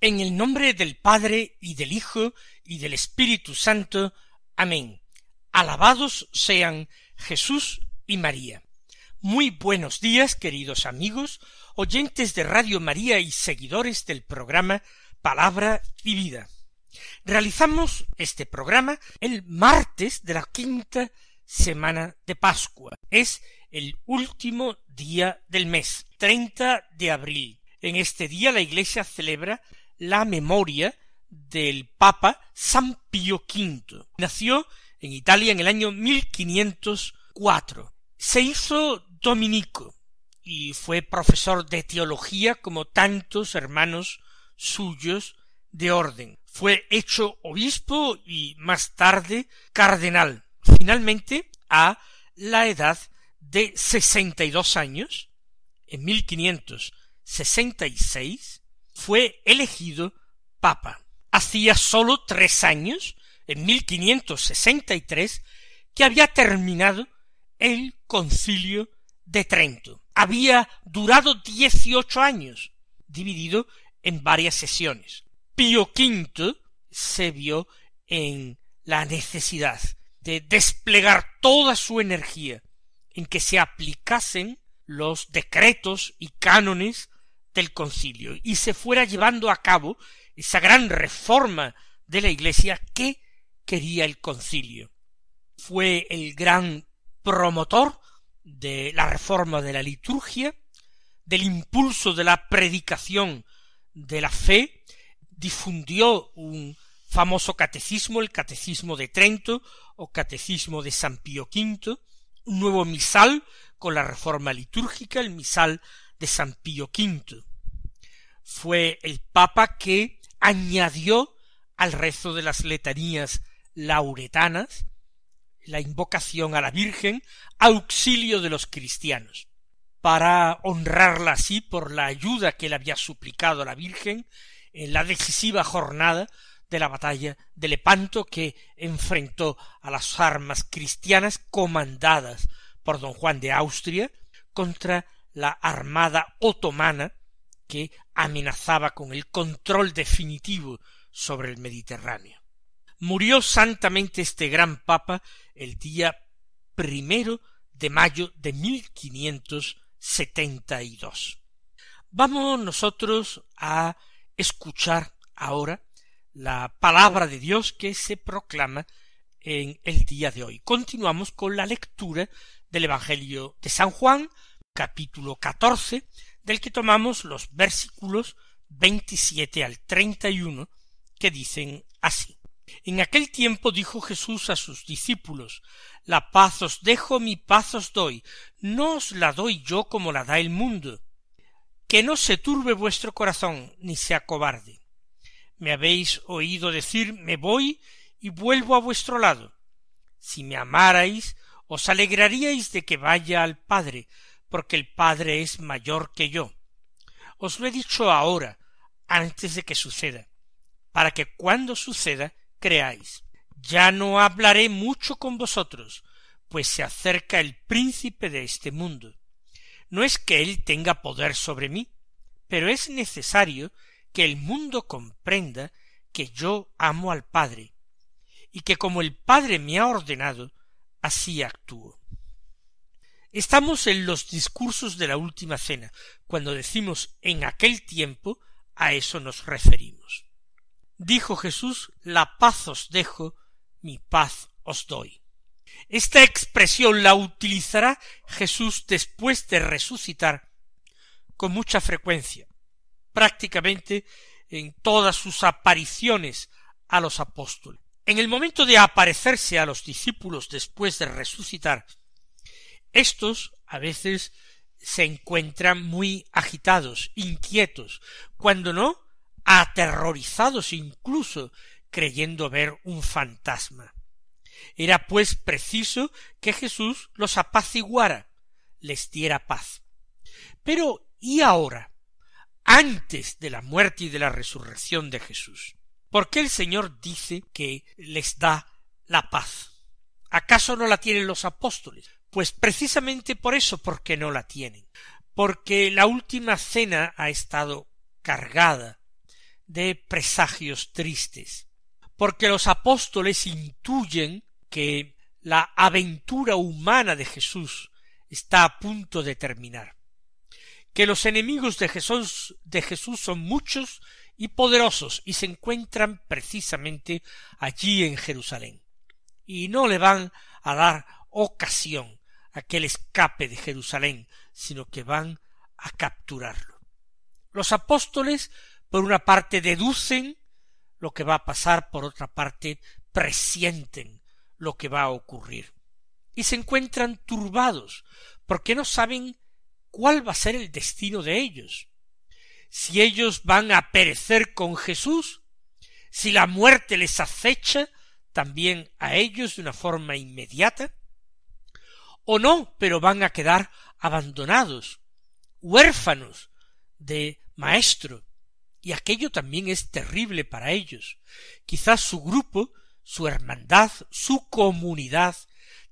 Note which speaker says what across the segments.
Speaker 1: En el nombre del Padre y del Hijo y del Espíritu Santo. Amén. Alabados sean Jesús y María. Muy buenos días, queridos amigos, oyentes de Radio María y seguidores del programa Palabra y Vida. Realizamos este programa el martes de la quinta semana de Pascua. Es el último día del mes, 30 de abril. En este día la Iglesia celebra la memoria del Papa San Pío V. Nació en Italia en el año 1504. Se hizo dominico y fue profesor de teología como tantos hermanos suyos de orden. Fue hecho obispo y más tarde cardenal. Finalmente, a la edad de 62 años, en 1566, fue elegido papa. Hacía sólo tres años, en 1563, que había terminado el concilio de Trento. Había durado dieciocho años, dividido en varias sesiones. Pío V se vio en la necesidad de desplegar toda su energía en que se aplicasen los decretos y cánones del concilio y se fuera llevando a cabo esa gran reforma de la Iglesia que quería el concilio. Fue el gran promotor de la reforma de la liturgia, del impulso de la predicación de la fe, difundió un famoso catecismo, el catecismo de Trento o catecismo de San Pío V, un nuevo misal con la reforma litúrgica, el misal de San Pío V fue el Papa que añadió al resto de las letanías lauretanas la invocación a la Virgen, auxilio de los cristianos, para honrarla así por la ayuda que le había suplicado a la Virgen en la decisiva jornada de la batalla de Lepanto que enfrentó a las armas cristianas comandadas por don Juan de Austria contra la armada otomana que amenazaba con el control definitivo sobre el Mediterráneo. Murió santamente este gran papa el día primero de mayo de 1572. Vamos nosotros a escuchar ahora la palabra de Dios que se proclama en el día de hoy. Continuamos con la lectura del Evangelio de San Juan, capítulo 14, del que tomamos los versículos 27 al uno, que dicen así. En aquel tiempo dijo Jesús a sus discípulos, La paz os dejo, mi paz os doy, no os la doy yo como la da el mundo. Que no se turbe vuestro corazón, ni se acobarde. Me habéis oído decir, me voy y vuelvo a vuestro lado. Si me amarais, os alegraríais de que vaya al Padre, porque el Padre es mayor que yo. Os lo he dicho ahora, antes de que suceda, para que cuando suceda creáis. Ya no hablaré mucho con vosotros, pues se acerca el príncipe de este mundo. No es que él tenga poder sobre mí, pero es necesario que el mundo comprenda que yo amo al Padre, y que como el Padre me ha ordenado, así actúo. Estamos en los discursos de la última cena. Cuando decimos en aquel tiempo, a eso nos referimos. Dijo Jesús, la paz os dejo, mi paz os doy. Esta expresión la utilizará Jesús después de resucitar con mucha frecuencia, prácticamente en todas sus apariciones a los apóstoles. En el momento de aparecerse a los discípulos después de resucitar, estos a veces se encuentran muy agitados, inquietos, cuando no aterrorizados incluso, creyendo ver un fantasma. Era pues preciso que Jesús los apaciguara, les diera paz. Pero ¿y ahora? Antes de la muerte y de la resurrección de Jesús. ¿Por qué el Señor dice que les da la paz? ¿Acaso no la tienen los apóstoles? Pues precisamente por eso, porque no la tienen. Porque la última cena ha estado cargada de presagios tristes. Porque los apóstoles intuyen que la aventura humana de Jesús está a punto de terminar. Que los enemigos de Jesús, de Jesús son muchos y poderosos y se encuentran precisamente allí en Jerusalén. Y no le van a dar ocasión aquel escape de Jerusalén, sino que van a capturarlo. Los apóstoles, por una parte, deducen lo que va a pasar, por otra parte, presienten lo que va a ocurrir. Y se encuentran turbados, porque no saben cuál va a ser el destino de ellos. Si ellos van a perecer con Jesús, si la muerte les acecha también a ellos de una forma inmediata, o no, pero van a quedar abandonados, huérfanos de maestro, y aquello también es terrible para ellos. Quizás su grupo, su hermandad, su comunidad,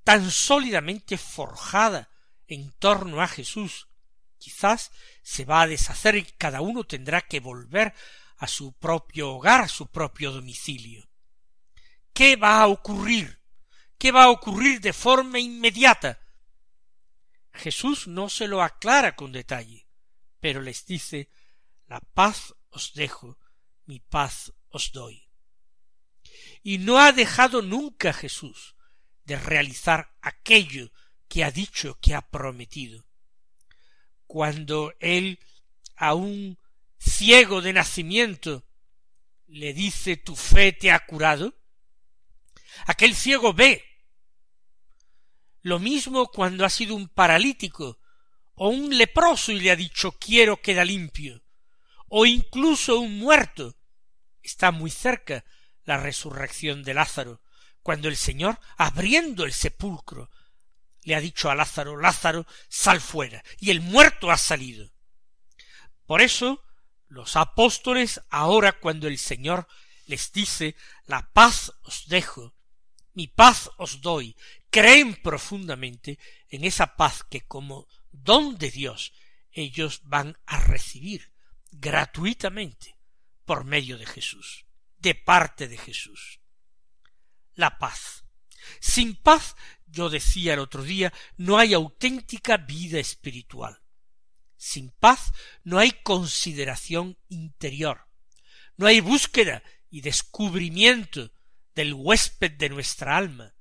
Speaker 1: tan sólidamente forjada en torno a Jesús, quizás se va a deshacer y cada uno tendrá que volver a su propio hogar, a su propio domicilio. ¿Qué va a ocurrir? ¿Qué va a ocurrir de forma inmediata Jesús no se lo aclara con detalle, pero les dice La paz os dejo, mi paz os doy. Y no ha dejado nunca Jesús de realizar aquello que ha dicho que ha prometido. Cuando él a un ciego de nacimiento le dice tu fe te ha curado, aquel ciego ve lo mismo cuando ha sido un paralítico o un leproso y le ha dicho quiero queda limpio, o incluso un muerto. Está muy cerca la resurrección de Lázaro, cuando el Señor, abriendo el sepulcro, le ha dicho a Lázaro, Lázaro, sal fuera, y el muerto ha salido. Por eso, los apóstoles, ahora cuando el Señor les dice, la paz os dejo, mi paz os doy. Creen profundamente en esa paz que como don de Dios ellos van a recibir gratuitamente por medio de Jesús, de parte de Jesús. La paz. Sin paz, yo decía el otro día, no hay auténtica vida espiritual. Sin paz no hay consideración interior, no hay búsqueda y descubrimiento del huésped de nuestra alma.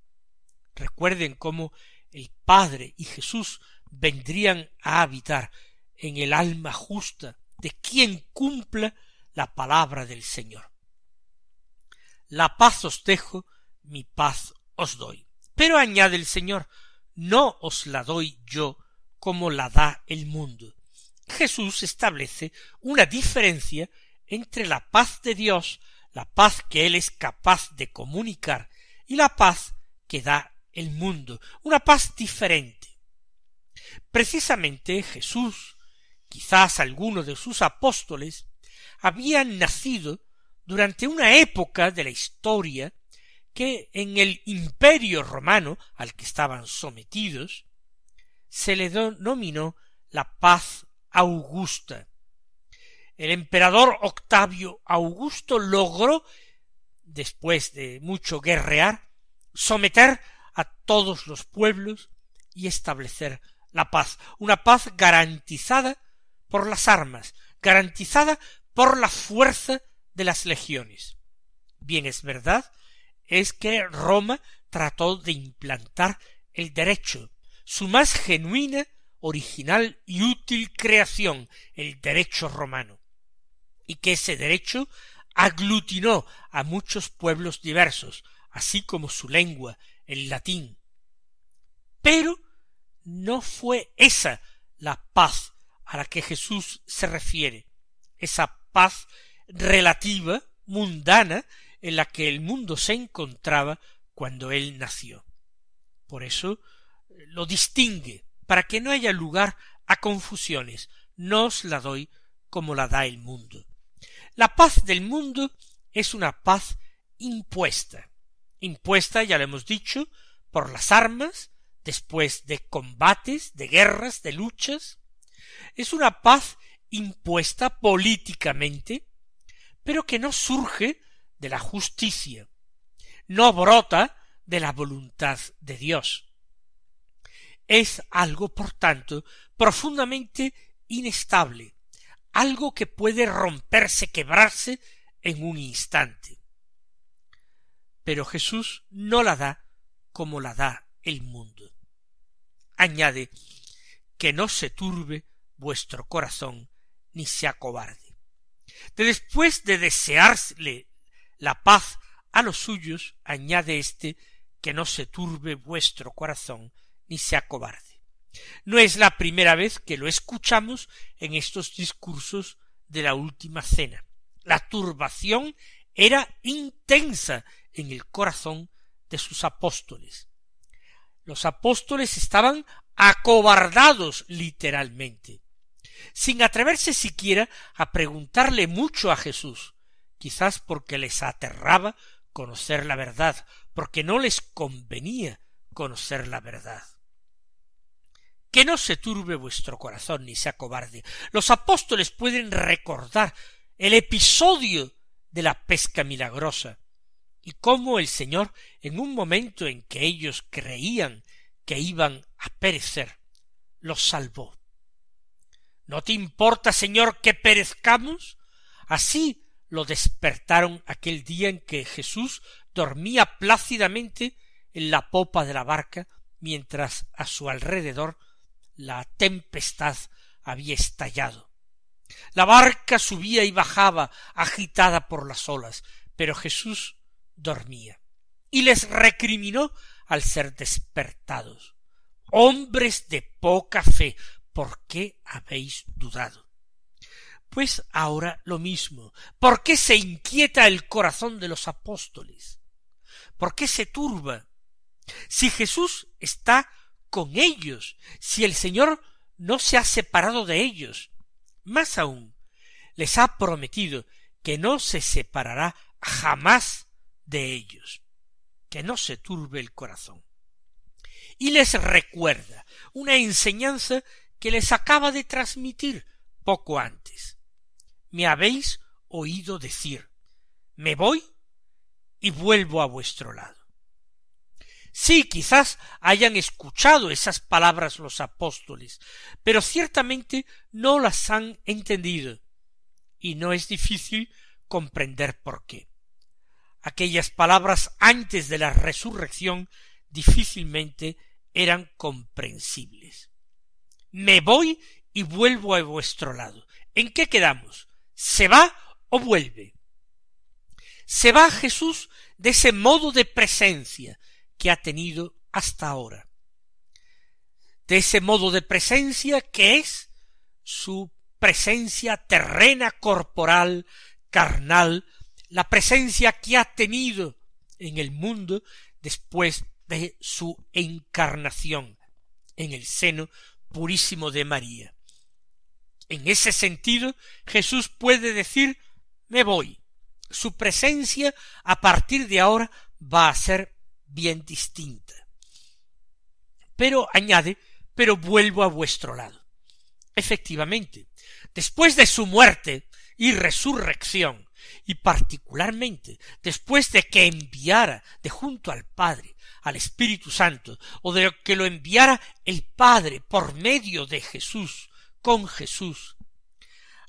Speaker 1: Recuerden cómo el Padre y Jesús vendrían a habitar en el alma justa de quien cumpla la palabra del Señor. La paz os dejo, mi paz os doy. Pero añade el Señor, no os la doy yo como la da el mundo. Jesús establece una diferencia entre la paz de Dios la paz que Él es capaz de comunicar y la paz que da el mundo, una paz diferente. Precisamente Jesús, quizás alguno de sus apóstoles, habían nacido durante una época de la historia que en el imperio romano al que estaban sometidos se le denominó la paz augusta, el emperador Octavio Augusto logró, después de mucho guerrear, someter a todos los pueblos y establecer la paz, una paz garantizada por las armas, garantizada por la fuerza de las legiones. Bien es verdad, es que Roma trató de implantar el derecho, su más genuina, original y útil creación, el derecho romano y que ese derecho aglutinó a muchos pueblos diversos, así como su lengua, el latín. Pero no fue esa la paz a la que Jesús se refiere, esa paz relativa, mundana, en la que el mundo se encontraba cuando él nació. Por eso eh, lo distingue, para que no haya lugar a confusiones, no os la doy como la da el mundo. La paz del mundo es una paz impuesta. Impuesta, ya lo hemos dicho, por las armas, después de combates, de guerras, de luchas. Es una paz impuesta políticamente, pero que no surge de la justicia, no brota de la voluntad de Dios. Es algo, por tanto, profundamente inestable, algo que puede romperse, quebrarse en un instante. Pero Jesús no la da como la da el mundo. Añade, que no se turbe vuestro corazón ni sea cobarde. De después de desearle la paz a los suyos, añade éste, que no se turbe vuestro corazón ni sea cobarde. No es la primera vez que lo escuchamos en estos discursos de la última cena. La turbación era intensa en el corazón de sus apóstoles. Los apóstoles estaban acobardados literalmente, sin atreverse siquiera a preguntarle mucho a Jesús, quizás porque les aterraba conocer la verdad, porque no les convenía conocer la verdad que no se turbe vuestro corazón ni sea cobarde. Los apóstoles pueden recordar el episodio de la pesca milagrosa y cómo el Señor, en un momento en que ellos creían que iban a perecer, los salvó. ¿No te importa, Señor, que perezcamos? Así lo despertaron aquel día en que Jesús dormía plácidamente en la popa de la barca, mientras a su alrededor la tempestad había estallado. La barca subía y bajaba, agitada por las olas, pero Jesús dormía. Y les recriminó al ser despertados. Hombres de poca fe, ¿por qué habéis dudado? Pues ahora lo mismo. ¿Por qué se inquieta el corazón de los apóstoles? ¿Por qué se turba? Si Jesús está con ellos si el Señor no se ha separado de ellos. Más aún, les ha prometido que no se separará jamás de ellos, que no se turbe el corazón. Y les recuerda una enseñanza que les acaba de transmitir poco antes. Me habéis oído decir, me voy y vuelvo a vuestro lado. Sí, quizás hayan escuchado esas palabras los apóstoles, pero ciertamente no las han entendido, y no es difícil comprender por qué. Aquellas palabras antes de la resurrección difícilmente eran comprensibles. Me voy y vuelvo a vuestro lado. ¿En qué quedamos? ¿Se va o vuelve? Se va Jesús de ese modo de presencia, que ha tenido hasta ahora, de ese modo de presencia que es su presencia terrena, corporal, carnal, la presencia que ha tenido en el mundo después de su encarnación en el seno purísimo de María. En ese sentido, Jesús puede decir me voy. Su presencia a partir de ahora va a ser bien distinta. Pero añade, pero vuelvo a vuestro lado. Efectivamente, después de su muerte y resurrección, y particularmente después de que enviara de junto al Padre al Espíritu Santo, o de que lo enviara el Padre por medio de Jesús, con Jesús.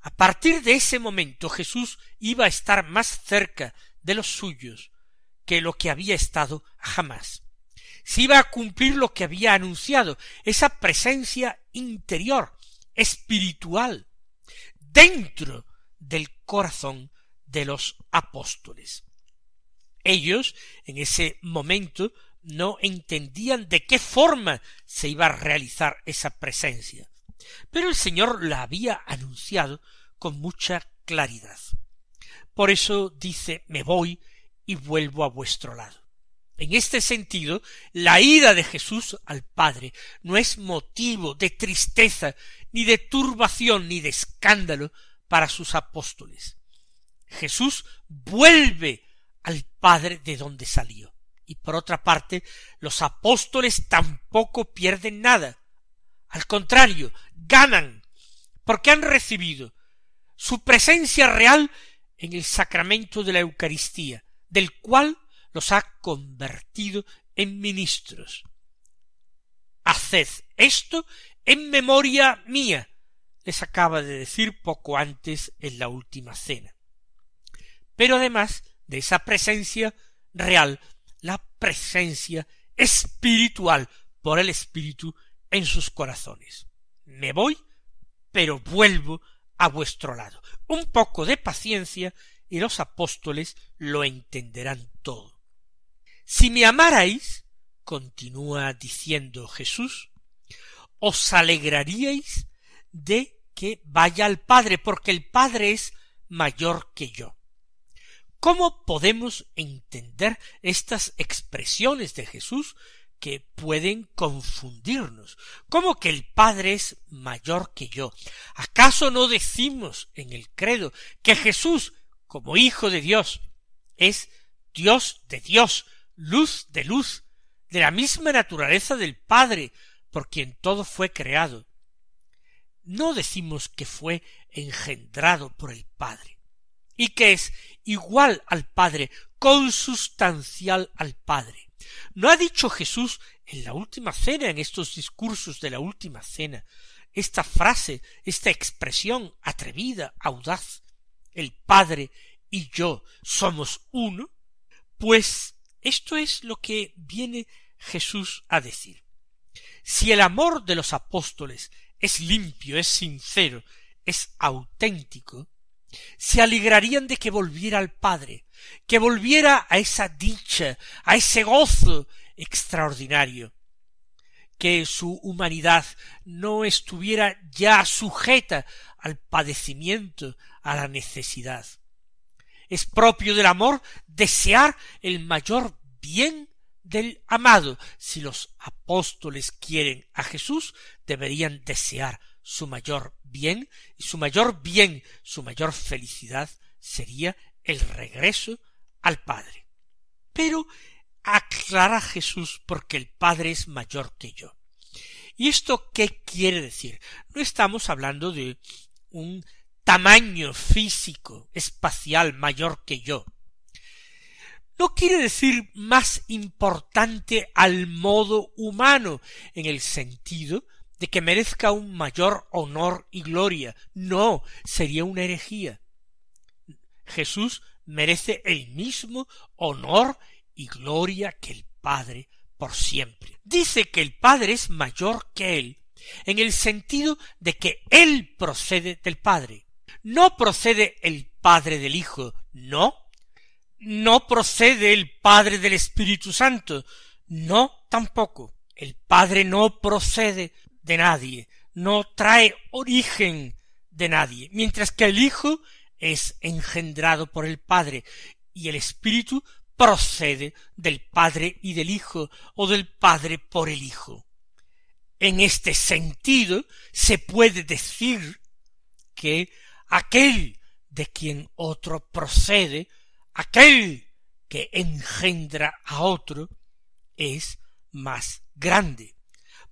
Speaker 1: A partir de ese momento Jesús iba a estar más cerca de los suyos, que lo que había estado jamás. Se iba a cumplir lo que había anunciado, esa presencia interior, espiritual, dentro del corazón de los apóstoles. Ellos, en ese momento, no entendían de qué forma se iba a realizar esa presencia, pero el Señor la había anunciado con mucha claridad. Por eso dice, me voy y vuelvo a vuestro lado. En este sentido, la ida de Jesús al Padre no es motivo de tristeza, ni de turbación, ni de escándalo para sus apóstoles. Jesús vuelve al Padre de donde salió. Y por otra parte, los apóstoles tampoco pierden nada. Al contrario, ganan, porque han recibido su presencia real en el sacramento de la Eucaristía, del cual los ha convertido en ministros. Haced esto en memoria mía, les acaba de decir poco antes en la última cena. Pero además de esa presencia real, la presencia espiritual por el Espíritu en sus corazones. Me voy, pero vuelvo a vuestro lado. Un poco de paciencia y los apóstoles lo entenderán todo. Si me amarais, continúa diciendo Jesús, os alegraríais de que vaya al Padre, porque el Padre es mayor que yo. ¿Cómo podemos entender estas expresiones de Jesús que pueden confundirnos? ¿Cómo que el Padre es mayor que yo? ¿Acaso no decimos en el credo que Jesús como hijo de Dios, es Dios de Dios, luz de luz, de la misma naturaleza del Padre, por quien todo fue creado. No decimos que fue engendrado por el Padre, y que es igual al Padre, consustancial al Padre. ¿No ha dicho Jesús en la última cena, en estos discursos de la última cena, esta frase, esta expresión atrevida, audaz, el Padre y yo somos uno, pues esto es lo que viene Jesús a decir. Si el amor de los apóstoles es limpio, es sincero, es auténtico, se alegrarían de que volviera al Padre, que volviera a esa dicha, a ese gozo extraordinario, que su humanidad no estuviera ya sujeta al padecimiento, a la necesidad. Es propio del amor desear el mayor bien del amado. Si los apóstoles quieren a Jesús, deberían desear su mayor bien, y su mayor bien, su mayor felicidad sería el regreso al Padre. Pero aclara Jesús porque el Padre es mayor que yo. ¿Y esto qué quiere decir? No estamos hablando de un tamaño físico, espacial mayor que yo, no quiere decir más importante al modo humano, en el sentido de que merezca un mayor honor y gloria. No, sería una herejía. Jesús merece el mismo honor y gloria que el Padre por siempre. Dice que el Padre es mayor que Él, en el sentido de que Él procede del Padre. No procede el Padre del Hijo, no. No procede el Padre del Espíritu Santo, no tampoco. El Padre no procede de nadie, no trae origen de nadie, mientras que el Hijo es engendrado por el Padre y el Espíritu procede del Padre y del Hijo o del Padre por el Hijo. En este sentido se puede decir que aquel de quien otro procede, aquel que engendra a otro, es más grande.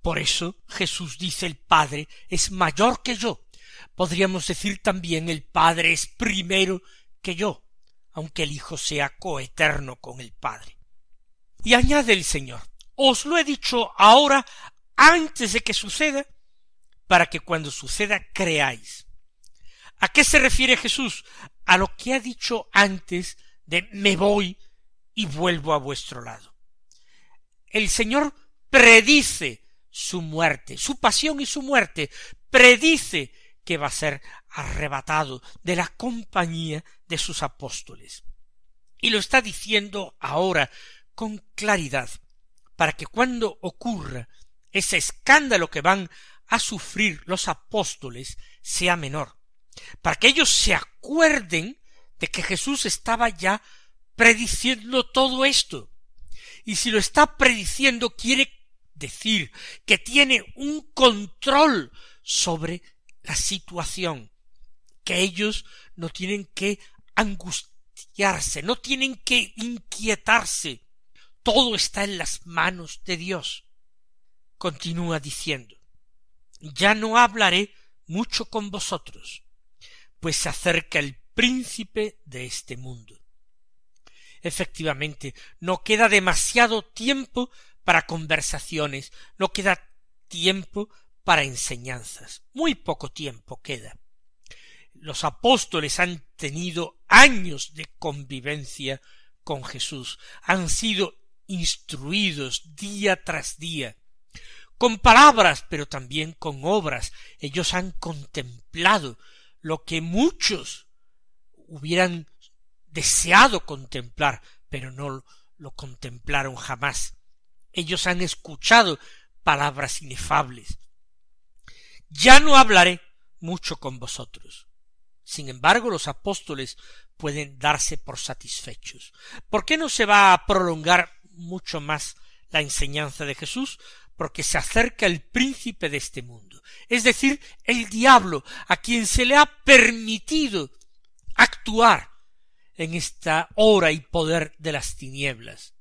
Speaker 1: Por eso Jesús dice el Padre es mayor que yo. Podríamos decir también el Padre es primero que yo, aunque el Hijo sea coeterno con el Padre. Y añade el Señor, os lo he dicho ahora antes de que suceda, para que cuando suceda creáis. ¿A qué se refiere Jesús? A lo que ha dicho antes de me voy y vuelvo a vuestro lado. El Señor predice su muerte, su pasión y su muerte, predice que va a ser arrebatado de la compañía de sus apóstoles. Y lo está diciendo ahora con claridad, para que cuando ocurra ese escándalo que van a sufrir los apóstoles sea menor, para que ellos se acuerden de que Jesús estaba ya prediciendo todo esto. Y si lo está prediciendo quiere decir que tiene un control sobre la situación, que ellos no tienen que angustiarse, no tienen que inquietarse. Todo está en las manos de Dios. Continúa diciendo, ya no hablaré mucho con vosotros, pues se acerca el príncipe de este mundo. Efectivamente, no queda demasiado tiempo para conversaciones, no queda tiempo para enseñanzas, muy poco tiempo queda. Los apóstoles han tenido años de convivencia con Jesús, han sido instruidos día tras día, con palabras, pero también con obras. Ellos han contemplado lo que muchos hubieran deseado contemplar, pero no lo contemplaron jamás. Ellos han escuchado palabras inefables. Ya no hablaré mucho con vosotros. Sin embargo, los apóstoles pueden darse por satisfechos. ¿Por qué no se va a prolongar mucho más la enseñanza de Jesús? Porque se acerca el príncipe de este mundo es decir, el diablo, a quien se le ha permitido actuar en esta hora y poder de las tinieblas.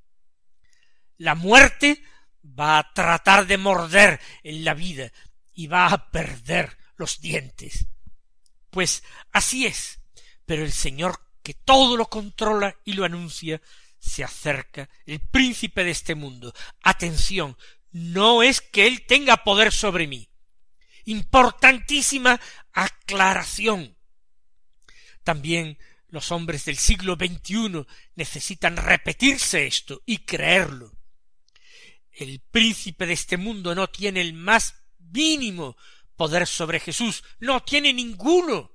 Speaker 1: La muerte va a tratar de morder en la vida y va a perder los dientes. Pues así es, pero el Señor que todo lo controla y lo anuncia, se acerca, el príncipe de este mundo. Atención, no es que él tenga poder sobre mí, Importantísima aclaración. También los hombres del siglo XXI necesitan repetirse esto y creerlo. El príncipe de este mundo no tiene el más mínimo poder sobre Jesús, no tiene ninguno.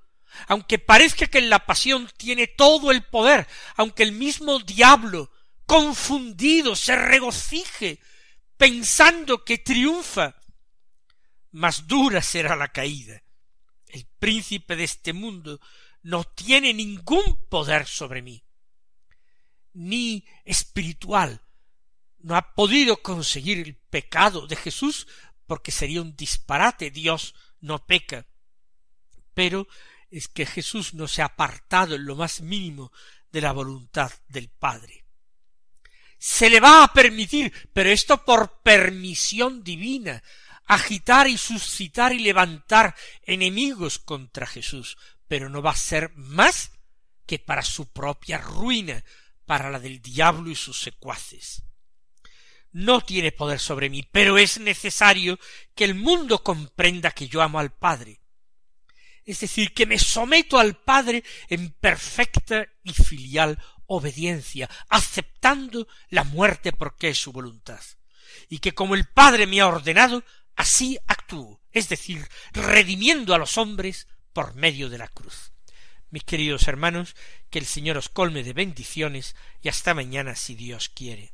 Speaker 1: Aunque parezca que en la pasión tiene todo el poder, aunque el mismo diablo, confundido, se regocije, pensando que triunfa, más dura será la caída. El príncipe de este mundo no tiene ningún poder sobre mí, ni espiritual. No ha podido conseguir el pecado de Jesús porque sería un disparate. Dios no peca. Pero es que Jesús no se ha apartado en lo más mínimo de la voluntad del Padre. Se le va a permitir, pero esto por permisión divina, agitar y suscitar y levantar enemigos contra Jesús, pero no va a ser más que para su propia ruina, para la del diablo y sus secuaces. No tiene poder sobre mí, pero es necesario que el mundo comprenda que yo amo al Padre. Es decir, que me someto al Padre en perfecta y filial obediencia, aceptando la muerte porque es su voluntad, y que como el Padre me ha ordenado, Así actúo, es decir, redimiendo a los hombres por medio de la cruz. Mis queridos hermanos, que el Señor os colme de bendiciones y hasta mañana si Dios quiere.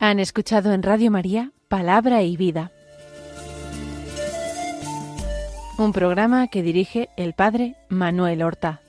Speaker 1: Han escuchado en Radio María Palabra y Vida un programa que dirige el padre Manuel Horta.